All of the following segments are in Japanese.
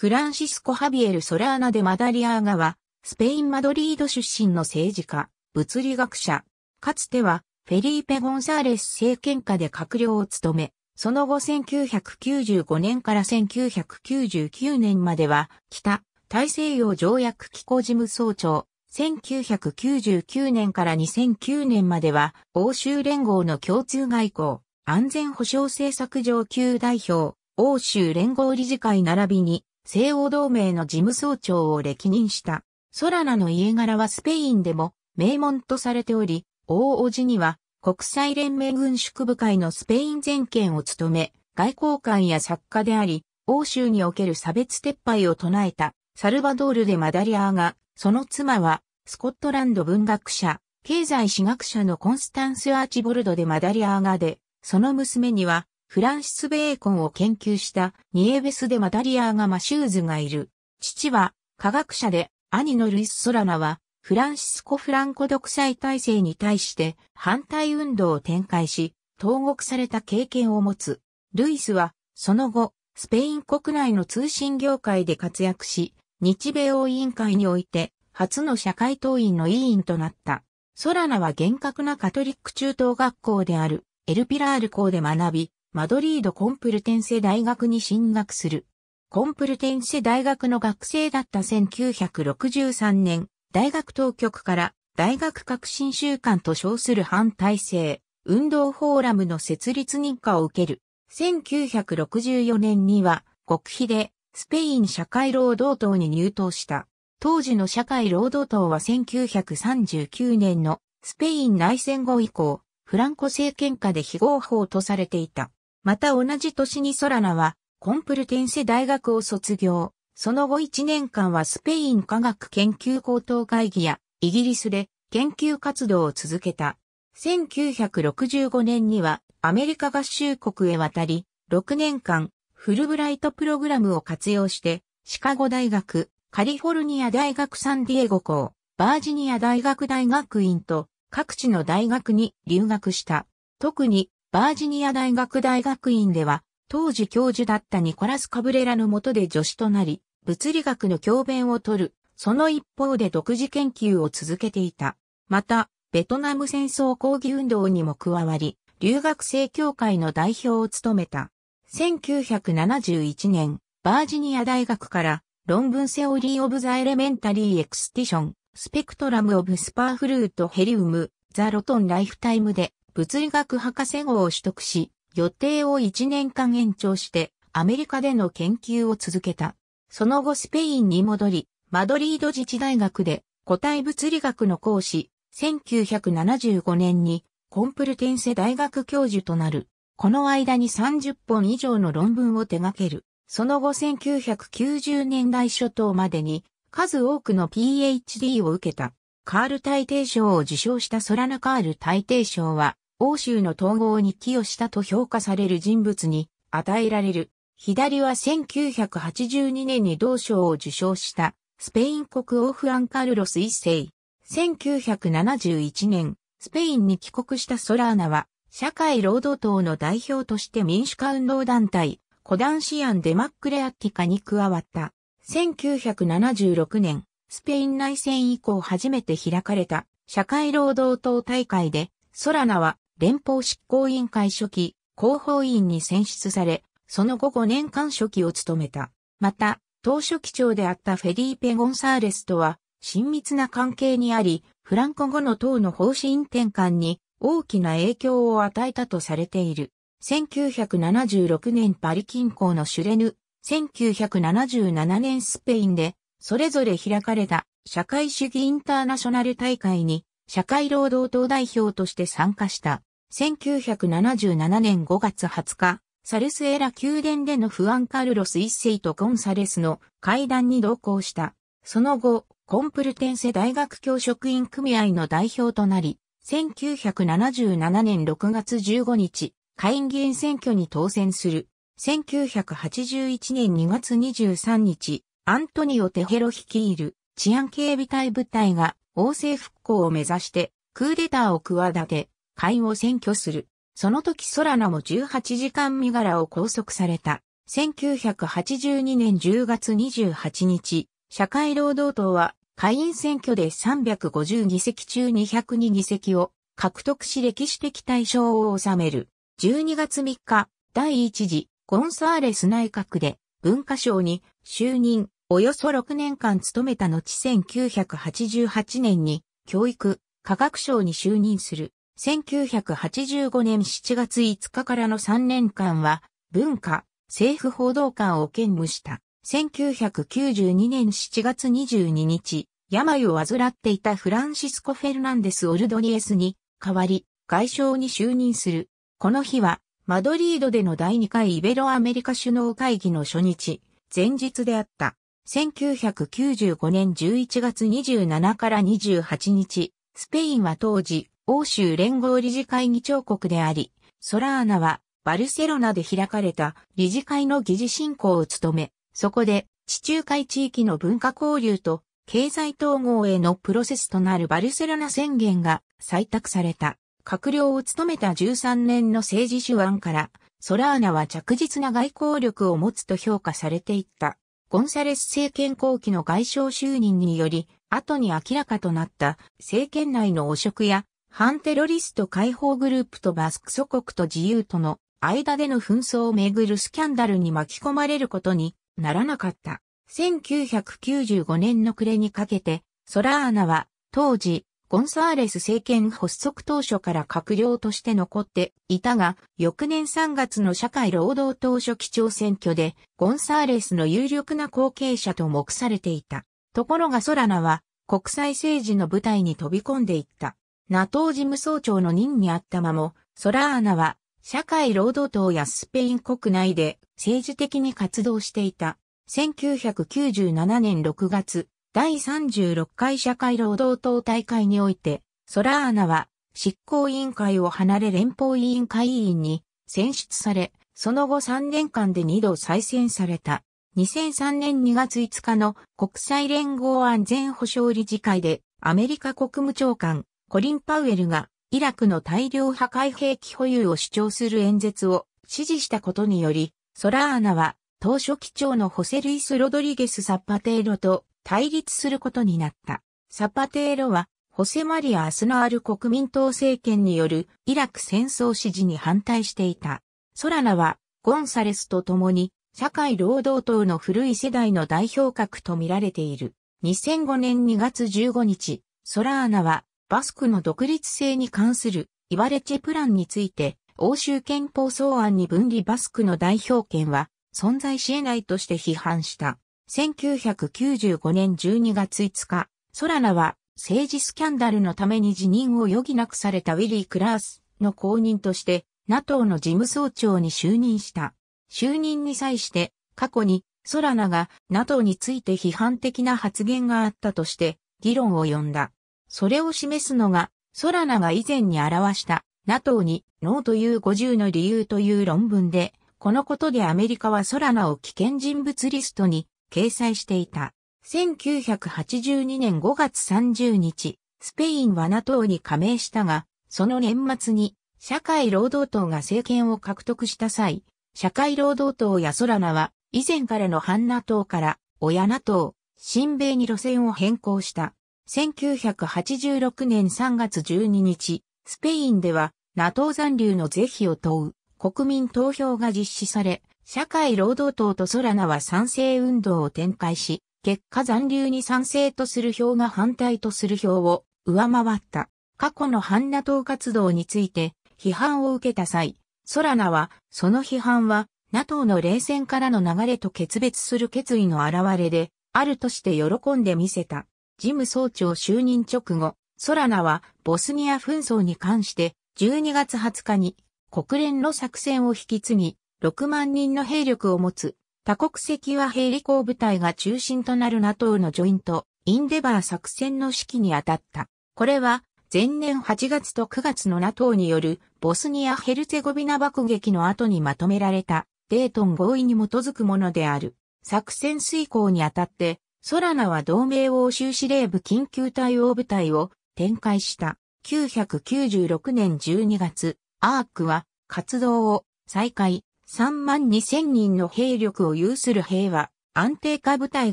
フランシスコ・ハビエル・ソラーナ・デ・マダリアーガは、スペイン・マドリード出身の政治家、物理学者、かつては、フェリーペ・ゴンサーレス政権下で閣僚を務め、その後1995年から1999年までは、北、大西洋条約機構事務総長、1999年から2009年までは、欧州連合の共通外交、安全保障政策上級代表、欧州連合理事会並びに西欧同盟の事務総長を歴任した。ソラナの家柄はスペインでも名門とされており、大叔父には国際連盟軍縮部会のスペイン全権を務め、外交官や作家であり、欧州における差別撤廃を唱えたサルバドール・でマダリアーが、その妻はスコットランド文学者、経済史学者のコンスタンス・アーチボルド・でマダリアーがで、その娘にはフランシス・ベーコンを研究したニエベス・デ・マダリアーガ・マシューズがいる。父は科学者で、兄のルイス・ソラナは、フランシスコ・フランコ独裁体制に対して反対運動を展開し、投獄された経験を持つ。ルイスは、その後、スペイン国内の通信業界で活躍し、日米欧委員会において、初の社会党員の委員となった。ソラナは厳格なカトリック中等学校である、エルピラール校で学び、マドリードコンプルテンセ大学に進学する。コンプルテンセ大学の学生だった1963年、大学当局から大学革新週間と称する反体制、運動フォーラムの設立認可を受ける。1964年には国費でスペイン社会労働党に入党した。当時の社会労働党は1939年のスペイン内戦後以降、フランコ政権下で非合法とされていた。また同じ年にソラナはコンプルテンセ大学を卒業。その後1年間はスペイン科学研究高等会議やイギリスで研究活動を続けた。1965年にはアメリカ合衆国へ渡り、6年間フルブライトプログラムを活用してシカゴ大学、カリフォルニア大学サンディエゴ校、バージニア大学大学院と各地の大学に留学した。特にバージニア大学大学院では、当時教授だったニコラス・カブレラの下で助手となり、物理学の教鞭を取る、その一方で独自研究を続けていた。また、ベトナム戦争抗議運動にも加わり、留学生協会の代表を務めた。1971年、バージニア大学から論文セオリー・オブ・ザ・エレメンタリー・エクスティション、スペクトラム・オブ・スパーフルート・ヘリウム、ザ・ロトン・ライフタイムで物理学博士号を取得し、予定を1年間延長してアメリカでの研究を続けた。その後スペインに戻り、マドリード自治大学で個体物理学の講師、1975年にコンプルテンセ大学教授となる。この間に30本以上の論文を手掛ける。その後1990年代初頭までに数多くの PhD を受けた。カール大帝賞を受賞したソラナカール大帝賞は欧州の統合に寄与したと評価される人物に与えられる。左は1982年に同賞を受賞したスペイン国王フアンカルロス一世。1971年、スペインに帰国したソラーナは、社会労働党の代表として民主化運動団体、コダンシアン・デマックレアッティカに加わった。1976年、スペイン内戦以降初めて開かれた社会労働党大会で、ソラナは連邦執行委員会書記、広報委員に選出され、その後5年間書記を務めた。また、当初期長であったフェリーペ・ゴンサーレスとは、親密な関係にあり、フランコ後の党の方針転換に大きな影響を与えたとされている。1976年パリ近郊のシュレヌ、1977年スペインで、それぞれ開かれた社会主義インターナショナル大会に、社会労働党代表として参加した。1977年5月20日、サルスエラ宮殿でのフアン・カルロス一世とコンサレスの会談に同行した。その後、コンプルテンセ大学教職員組合の代表となり、1977年6月15日、会議員選挙に当選する。1981年2月23日、アントニオ・テヘロ率いる治安警備隊部隊が王政復興を目指してクーデターを企て、会を占拠する。その時ソラナも18時間身柄を拘束された。1982年10月28日、社会労働党は会員選挙で350議席中202議席を獲得し歴史的対象を収める。12月3日、第1次ゴンサーレス内閣で文化省に就任、およそ6年間務めた後1988年に教育科学省に就任する。1985年7月5日からの3年間は、文化、政府報道官を兼務した。1992年7月22日、病を患っていたフランシスコ・フェルナンデス・オルドリエスに代わり、外相に就任する。この日は、マドリードでの第2回イベロアメリカ首脳会議の初日、前日であった。1995年11月27から28日、スペインは当時、欧州連合理事会議長国であり、ソラーナはバルセロナで開かれた理事会の議事進行を務め、そこで地中海地域の文化交流と経済統合へのプロセスとなるバルセロナ宣言が採択された。閣僚を務めた13年の政治手腕から、ソラーナは着実な外交力を持つと評価されていった。ゴンサレス政権後期の外相就任により、後に明らかとなった政権内の汚職や反テロリスト解放グループとバスク祖国と自由との間での紛争をめぐるスキャンダルに巻き込まれることにならなかった。1995年の暮れにかけて、ソラーナは当時、ゴンサーレス政権発足当初から閣僚として残っていたが、翌年3月の社会労働党初期長選挙で、ゴンサーレスの有力な後継者と目されていた。ところがソラナは、国際政治の舞台に飛び込んでいった。NATO 事務総長の任にあったまも、ソラーナは社会労働党やスペイン国内で政治的に活動していた。1997年6月、第36回社会労働党大会において、ソラーナは執行委員会を離れ連邦委員会委員に選出され、その後3年間で2度再選された。2003年2月5日の国際連合安全保障理事会でアメリカ国務長官コリン・パウエルがイラクの大量破壊兵器保有を主張する演説を支持したことにより、ソラーナは当初機長のホセルイス・ロドリゲス・サッパテーロと対立することになった。サッパテーロはホセマリア・アスナール国民党政権によるイラク戦争支持に反対していた。ソラナはゴンサレスと共に社会労働党の古い世代の代表格と見られている。2005年2月15日、ソラーナはバスクの独立性に関するイバレチェプランについて、欧州憲法草案に分離バスクの代表権は存在し得ないとして批判した。1995年12月5日、ソラナは政治スキャンダルのために辞任を余儀なくされたウィリー・クラースの後任として NATO の事務総長に就任した。就任に際して過去にソラナが NATO について批判的な発言があったとして議論を呼んだ。それを示すのが、ソラナが以前に表した NATO にノーという50の理由という論文で、このことでアメリカはソラナを危険人物リストに掲載していた。1982年5月30日、スペインは NATO に加盟したが、その年末に社会労働党が政権を獲得した際、社会労働党やソラナは以前からの反 NATO から親 NATO、親米に路線を変更した。1986年3月12日、スペインでは NATO 残留の是非を問う国民投票が実施され、社会労働党とソラナは賛成運動を展開し、結果残留に賛成とする票が反対とする票を上回った。過去の反 NATO 活動について批判を受けた際、ソラナは、その批判は、NATO の冷戦からの流れと決別する決意の表れで、あるとして喜んでみせた。事務総長就任直後、ソラナはボスニア紛争に関して12月20日に国連の作戦を引き継ぎ、6万人の兵力を持つ多国籍和平理工部隊が中心となる NATO のジョイント、インデバー作戦の指揮に当たった。これは前年8月と9月の NATO によるボスニア・ヘルツェゴビナ爆撃の後にまとめられたデートン合意に基づくものである。作戦遂行にあたってソラナは同盟欧州司令部緊急対応部隊を展開した996年12月、アークは活動を再開3万2000人の兵力を有する兵は安定化部隊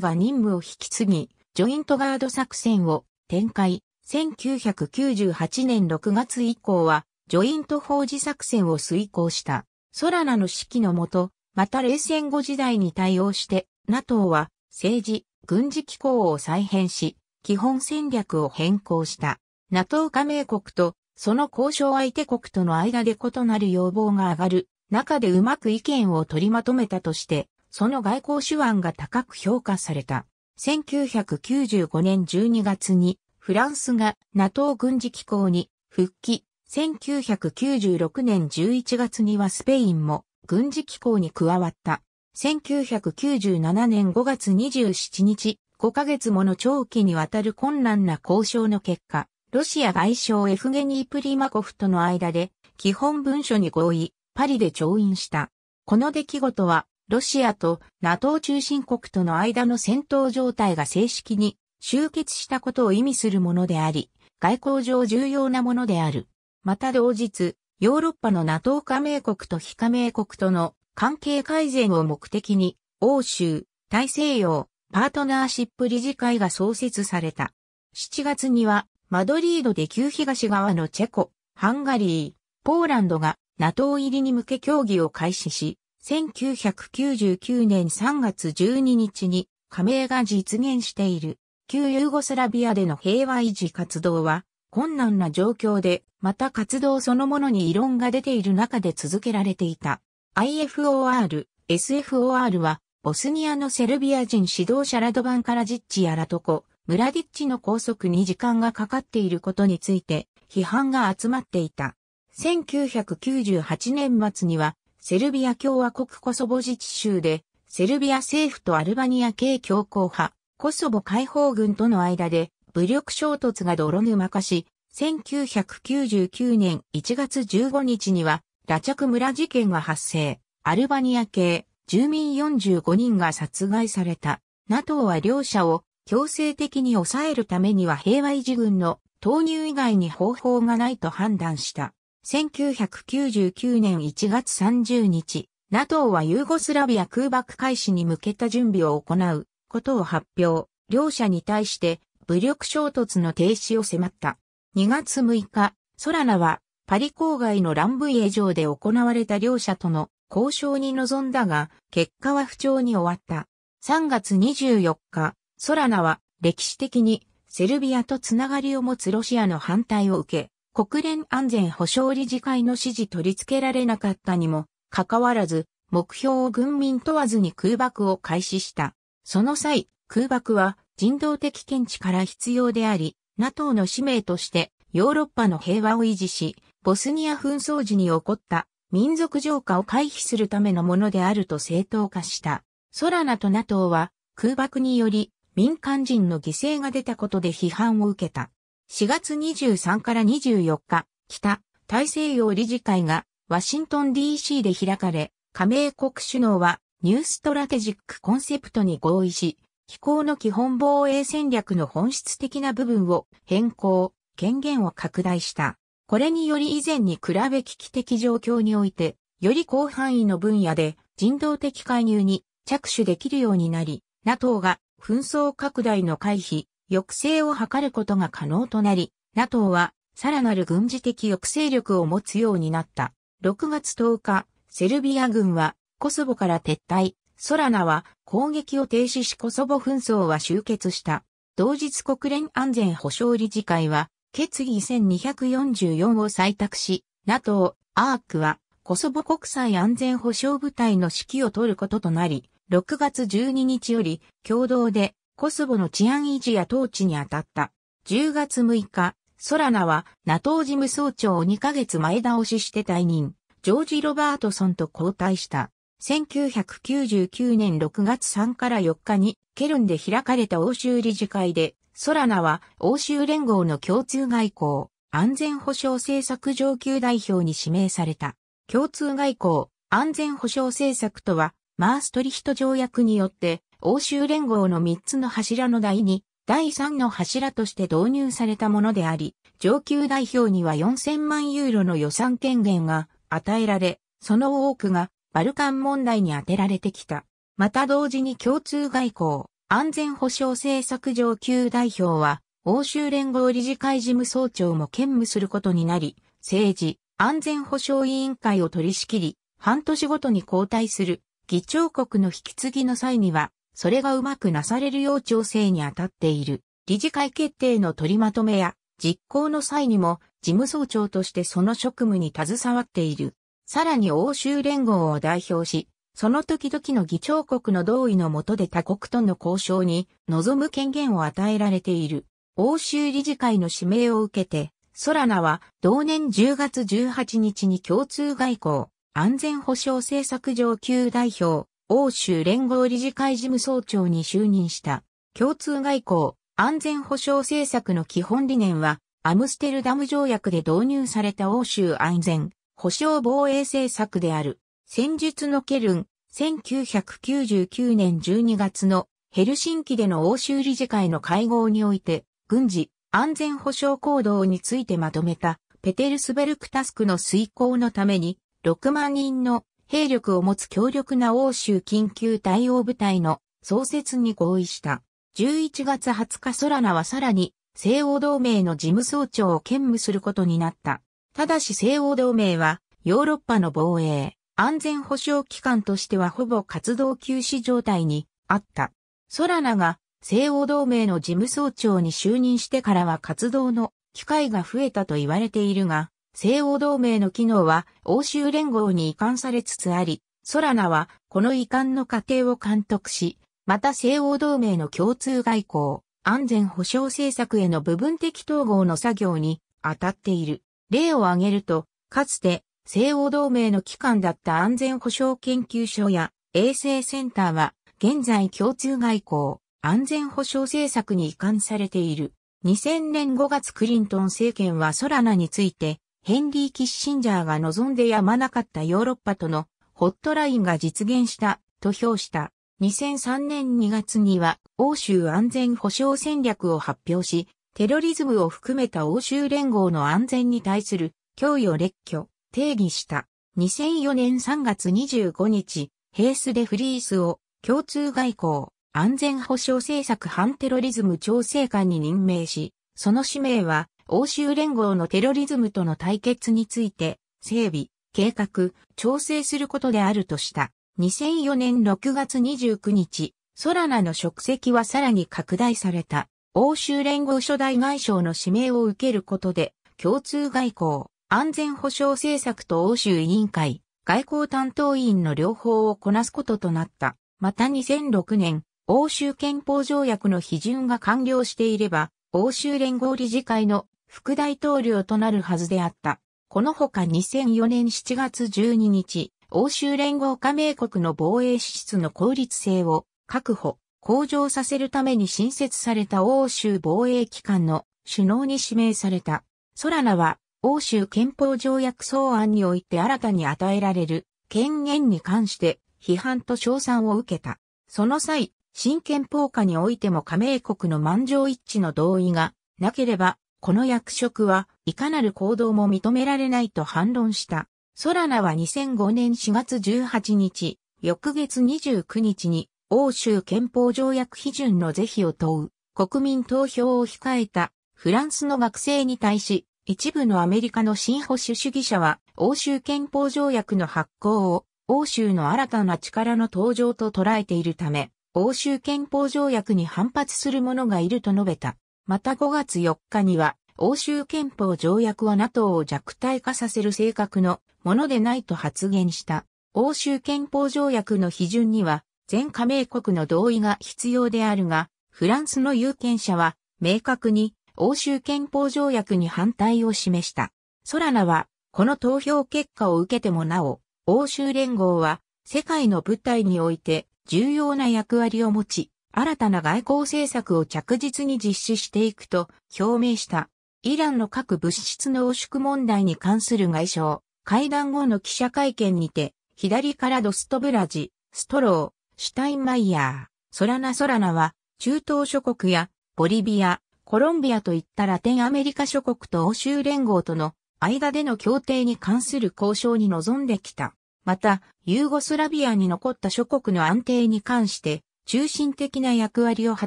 が任務を引き継ぎ、ジョイントガード作戦を展開。1998年6月以降は、ジョイント法事作戦を遂行した。ソラナの指揮のもと、また冷戦後時代に対応して、NATO は政治、軍事機構を再編し、基本戦略を変更した。NATO 加盟国とその交渉相手国との間で異なる要望が上がる中でうまく意見を取りまとめたとして、その外交手腕が高く評価された。1995年12月にフランスが NATO 軍事機構に復帰。1996年11月にはスペインも軍事機構に加わった。1997年5月27日、5ヶ月もの長期にわたる困難な交渉の結果、ロシア外相エフゲニー・プリマコフとの間で、基本文書に合意、パリで調印した。この出来事は、ロシアと NATO 中心国との間の戦闘状態が正式に終結したことを意味するものであり、外交上重要なものである。また同日、ヨーロッパの NATO 加盟国と非加盟国との関係改善を目的に、欧州、大西洋、パートナーシップ理事会が創設された。7月には、マドリードで旧東側のチェコ、ハンガリー、ポーランドが NATO 入りに向け協議を開始し、1999年3月12日に加盟が実現している。旧ユーゴスラビアでの平和維持活動は困難な状況で、また活動そのものに異論が出ている中で続けられていた。IFOR、SFOR は、ボスニアのセルビア人指導者ラドバン・カラジッチやラトコ、ムラディッチの拘束に時間がかかっていることについて、批判が集まっていた。1998年末には、セルビア共和国コソボ自治州で、セルビア政府とアルバニア系強硬派、コソボ解放軍との間で、武力衝突が泥沼化し、1999年1月15日には、ラチャク村事件が発生、アルバニア系、住民45人が殺害された。NATO は両者を強制的に抑えるためには平和維持軍の投入以外に方法がないと判断した。1999年1月30日、NATO はユーゴスラビア空爆開始に向けた準備を行うことを発表。両者に対して武力衝突の停止を迫った。2月6日、ソラナはパリ郊外のランブイエ城で行われた両者との交渉に臨んだが、結果は不調に終わった。3月24日、ソラナは歴史的にセルビアとつながりを持つロシアの反対を受け、国連安全保障理事会の指示取り付けられなかったにも、かかわらず、目標を軍民問わずに空爆を開始した。その際、空爆は人道的見地から必要であり、NATO の使命としてヨーロッパの平和を維持し、ボスニア紛争時に起こった民族浄化を回避するためのものであると正当化した。ソラナと NATO は空爆により民間人の犠牲が出たことで批判を受けた。4月23から24日、北大西洋理事会がワシントン DC で開かれ、加盟国首脳はニューストラテジックコンセプトに合意し、飛行の基本防衛戦略の本質的な部分を変更、権限を拡大した。これにより以前に比べ危機的状況において、より広範囲の分野で人道的介入に着手できるようになり、NATO が紛争拡大の回避、抑制を図ることが可能となり、NATO はさらなる軍事的抑制力を持つようになった。6月10日、セルビア軍はコソボから撤退、ソラナは攻撃を停止しコソボ紛争は終結した。同日国連安全保障理事会は決議1244を採択し、NATO、アークは、コソボ国際安全保障部隊の指揮を取ることとなり、6月12日より共同でコソボの治安維持や統治に当たった。10月6日、ソラナは NATO 事務総長を2ヶ月前倒しして退任、ジョージ・ロバートソンと交代した。1999年6月3から4日にケルンで開かれた欧州理事会で、ソラナは欧州連合の共通外交、安全保障政策上級代表に指名された。共通外交、安全保障政策とは、マーストリヒト条約によって欧州連合の3つの柱の第2、第3の柱として導入されたものであり、上級代表には4000万ユーロの予算権限が与えられ、その多くがバルカン問題に当てられてきた。また同時に共通外交、安全保障政策上級代表は、欧州連合理事会事務総長も兼務することになり、政治、安全保障委員会を取り仕切り、半年ごとに交代する、議長国の引き継ぎの際には、それがうまくなされるよう調整に当たっている。理事会決定の取りまとめや、実行の際にも、事務総長としてその職務に携わっている。さらに欧州連合を代表し、その時々の議長国の同意のもとで他国との交渉に望む権限を与えられている。欧州理事会の指名を受けて、ソラナは同年10月18日に共通外交、安全保障政策上級代表、欧州連合理事会事務総長に就任した。共通外交、安全保障政策の基本理念は、アムステルダム条約で導入された欧州安全保障防衛政策である、戦術のケルン、1999年12月のヘルシンキでの欧州理事会の会合において、軍事、安全保障行動についてまとめた、ペテルスベルクタスクの遂行のために、6万人の兵力を持つ強力な欧州緊急対応部隊の創設に合意した。11月20日ソラナはさらに西欧同盟の事務総長を兼務することになった。ただし西欧同盟は、ヨーロッパの防衛、安全保障機関としてはほぼ活動休止状態にあった。ソラナが西欧同盟の事務総長に就任してからは活動の機会が増えたと言われているが、西欧同盟の機能は欧州連合に移管されつつあり、ソラナはこの移管の過程を監督し、また西欧同盟の共通外交、安全保障政策への部分的統合の作業に当たっている。例を挙げると、かつて西欧同盟の機関だった安全保障研究所や衛生センターは現在共通外交、安全保障政策に移管されている。2000年5月クリントン政権はソラナについてヘンリー・キッシンジャーが望んでやまなかったヨーロッパとのホットラインが実現したと評した。2003年2月には欧州安全保障戦略を発表し、テロリズムを含めた欧州連合の安全に対する脅威を列挙、定義した。2004年3月25日、ヘース・デ・フリースを共通外交、安全保障政策反テロリズム調整官に任命し、その使命は欧州連合のテロリズムとの対決について、整備、計画、調整することであるとした。2004年6月29日、ソラナの職責はさらに拡大された。欧州連合初代外相の指名を受けることで、共通外交、安全保障政策と欧州委員会、外交担当委員の両方をこなすこととなった。また2006年、欧州憲法条約の批准が完了していれば、欧州連合理事会の副大統領となるはずであった。このほか2004年7月12日、欧州連合加盟国の防衛支出の効率性を確保、向上させるために新設された欧州防衛機関の首脳に指名された。ソラナは、欧州憲法条約草案において新たに与えられる権限に関して批判と称賛を受けた。その際、新憲法下においても加盟国の満場一致の同意がなければ、この役職はいかなる行動も認められないと反論した。ソラナは2005年4月18日、翌月29日に欧州憲法条約批准の是非を問う国民投票を控えたフランスの学生に対し、一部のアメリカの新保守主義者は欧州憲法条約の発行を欧州の新たな力の登場と捉えているため、欧州憲法条約に反発する者がいると述べた。また5月4日には、欧州憲法条約は NATO を弱体化させる性格のものでないと発言した。欧州憲法条約の批准には、全加盟国の同意が必要であるが、フランスの有権者は明確に欧州憲法条約に反対を示した。ソラナはこの投票結果を受けてもなお、欧州連合は世界の舞台において重要な役割を持ち、新たな外交政策を着実に実施していくと表明した。イランの各物質の濃縮問題に関する外相、会談後の記者会見にて、左からドストブラジ、ストロー、シュタインマイヤー、ソラナソラナは、中東諸国や、ボリビア、コロンビアといったラテンアメリカ諸国と欧州連合との間での協定に関する交渉に臨んできた。また、ユーゴスラビアに残った諸国の安定に関して、中心的な役割を果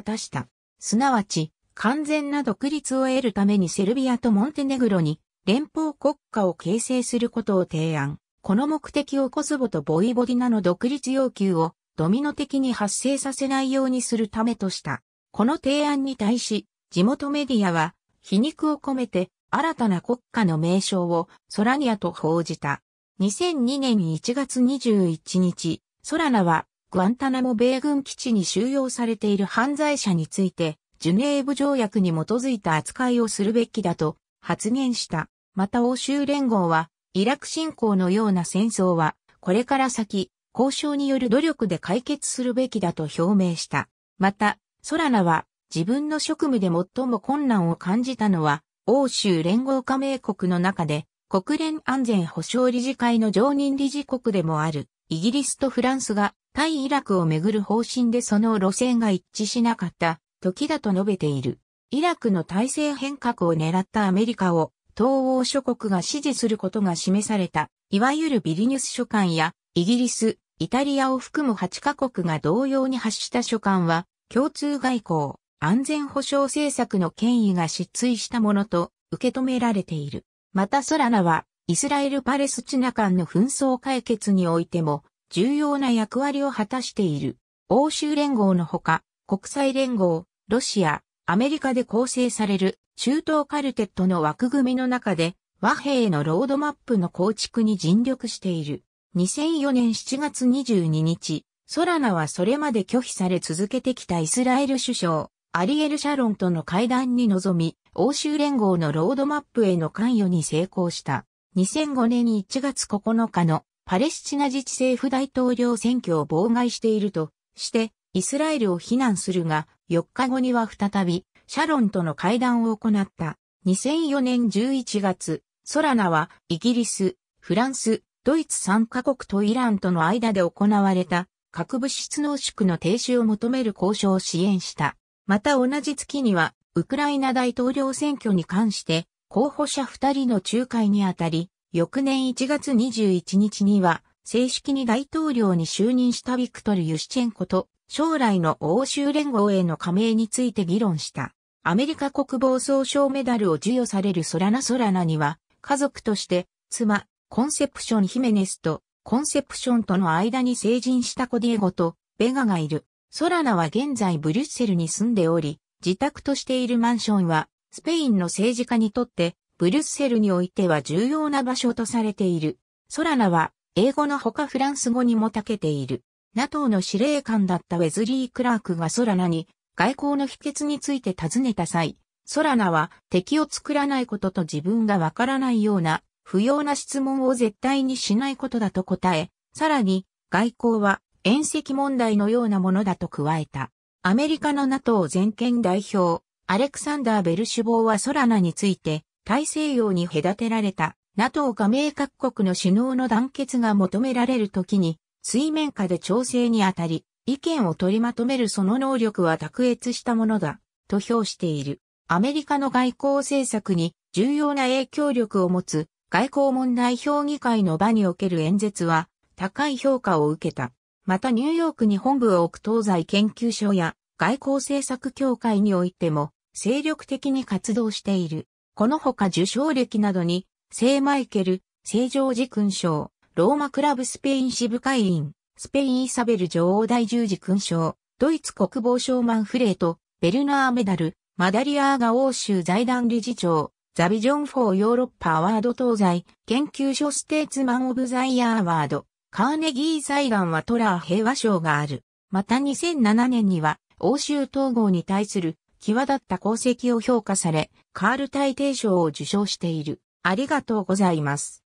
たした。すなわち、完全な独立を得るためにセルビアとモンテネグロに連邦国家を形成することを提案。この目的をコスボとボイボディナの独立要求をドミノ的に発生させないようにするためとした。この提案に対し、地元メディアは、皮肉を込めて、新たな国家の名称をソラニアと報じた。2002年1月21日、ソラナはグアンタナモ米軍基地に収容されている犯罪者について、ジュネーブ条約に基づいた扱いをするべきだと発言した。また欧州連合は、イラク侵攻のような戦争は、これから先、交渉による努力で解決するべきだと表明した。また、ソラナは自分の職務で最も困難を感じたのは、欧州連合加盟国の中で、国連安全保障理事会の常任理事国でもある、イギリスとフランスが対イラクをめぐる方針でその路線が一致しなかった時だと述べている。イラクの体制変革を狙ったアメリカを東欧諸国が支持することが示された、いわゆるビリニュス書簡やイギリス、イタリアを含む8カ国が同様に発した書簡は、共通外交、安全保障政策の権威が失墜したものと受け止められている。またソラナは、イスラエル・パレスチナ間の紛争解決においても、重要な役割を果たしている。欧州連合のほか、国際連合、ロシア、アメリカで構成される中東カルテットの枠組みの中で和平のロードマップの構築に尽力している。2004年7月22日、ソラナはそれまで拒否され続けてきたイスラエル首相、アリエル・シャロンとの会談に臨み、欧州連合のロードマップへの関与に成功した。2005年1月9日のパレスチナ自治政府大統領選挙を妨害しているとして、イスラエルを非難するが、4日後には再び、シャロンとの会談を行った。2004年11月、ソラナは、イギリス、フランス、ドイツ3カ国とイランとの間で行われた核物質濃縮の停止を求める交渉を支援した。また同じ月には、ウクライナ大統領選挙に関して、候補者2人の仲介にあたり、翌年1月21日には、正式に大統領に就任したビクトル・ユシチェンコと、将来の欧州連合への加盟について議論した。アメリカ国防総省メダルを授与されるソラナ・ソラナには、家族として、妻、コンセプション・ヒメネスとコンセプションとの間に成人したコディエゴとベガがいる。ソラナは現在ブリュッセルに住んでおり、自宅としているマンションはスペインの政治家にとってブリュッセルにおいては重要な場所とされている。ソラナは英語のほかフランス語にも長けている。NATO の司令官だったウェズリー・クラークがソラナに外交の秘訣について尋ねた際、ソラナは敵を作らないことと自分がわからないような不要な質問を絶対にしないことだと答え、さらに、外交は、遠赤問題のようなものだと加えた。アメリカの NATO 全権代表、アレクサンダー・ベルシュボーはソラナについて、大西洋に隔てられた NATO 加盟各国の首脳の団結が求められるときに、水面下で調整にあたり、意見を取りまとめるその能力は卓越したものだ、と評している。アメリカの外交政策に重要な影響力を持つ外交問題評議会の場における演説は高い評価を受けた。またニューヨークに本部を置く東西研究所や外交政策協会においても精力的に活動している。このほか受賞歴などに、聖マイケル、聖ジョージ勲章、ローマクラブスペイン支部会員、スペインイサベル女王大十字勲章、ドイツ国防省マンフレート、ベルナーメダル、マダリアーガ欧州財団理事長、ザ・ビジョン・フォー・ヨーロッパ・アワード東西、研究所ステーツマン・オブ・ザ・イヤー・アワード、カーネギー財団はトラー平和賞がある。また2007年には、欧州統合に対する際立った功績を評価され、カール大帝賞を受賞している。ありがとうございます。